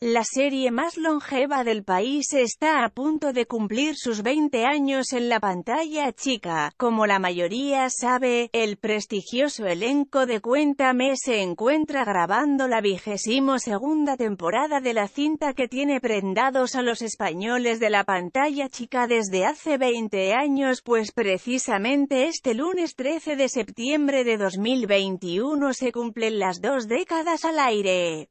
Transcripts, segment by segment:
La serie más longeva del país está a punto de cumplir sus 20 años en la pantalla chica. Como la mayoría sabe, el prestigioso elenco de Cuéntame se encuentra grabando la vigésimo segunda temporada de la cinta que tiene prendados a los españoles de la pantalla chica desde hace 20 años pues precisamente este lunes 13 de septiembre de 2021 se cumplen las dos décadas al aire.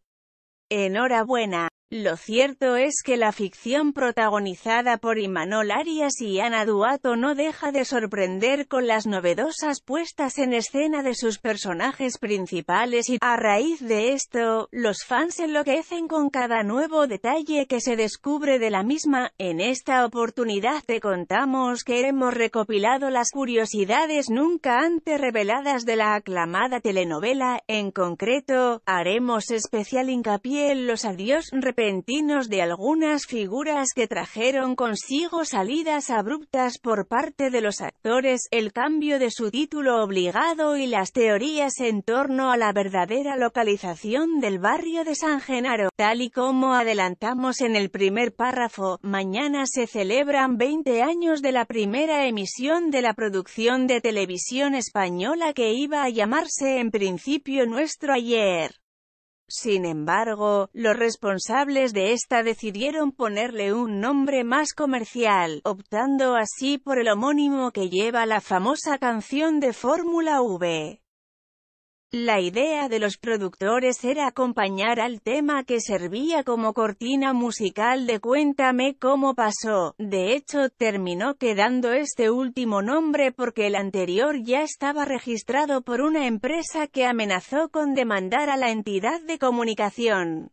Enhorabuena. Lo cierto es que la ficción protagonizada por Imanol Arias y Ana Duato no deja de sorprender con las novedosas puestas en escena de sus personajes principales y, a raíz de esto, los fans enloquecen con cada nuevo detalle que se descubre de la misma. En esta oportunidad te contamos que hemos recopilado las curiosidades nunca antes reveladas de la aclamada telenovela, en concreto, haremos especial hincapié en los adiós repentinos de algunas figuras que trajeron consigo salidas abruptas por parte de los actores, el cambio de su título obligado y las teorías en torno a la verdadera localización del barrio de San Genaro. Tal y como adelantamos en el primer párrafo, mañana se celebran 20 años de la primera emisión de la producción de televisión española que iba a llamarse en principio Nuestro Ayer. Sin embargo, los responsables de esta decidieron ponerle un nombre más comercial, optando así por el homónimo que lleva la famosa canción de Fórmula V. La idea de los productores era acompañar al tema que servía como cortina musical de Cuéntame cómo pasó. De hecho, terminó quedando este último nombre porque el anterior ya estaba registrado por una empresa que amenazó con demandar a la entidad de comunicación.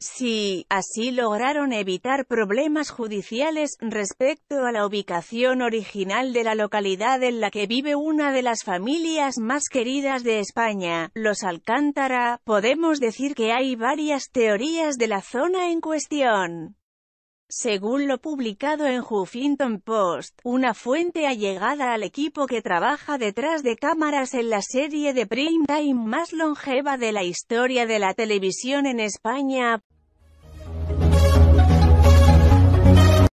Si, así lograron evitar problemas judiciales, respecto a la ubicación original de la localidad en la que vive una de las familias más queridas de España, los Alcántara, podemos decir que hay varias teorías de la zona en cuestión. Según lo publicado en Huffington Post, una fuente allegada al equipo que trabaja detrás de cámaras en la serie de primetime más longeva de la historia de la televisión en España,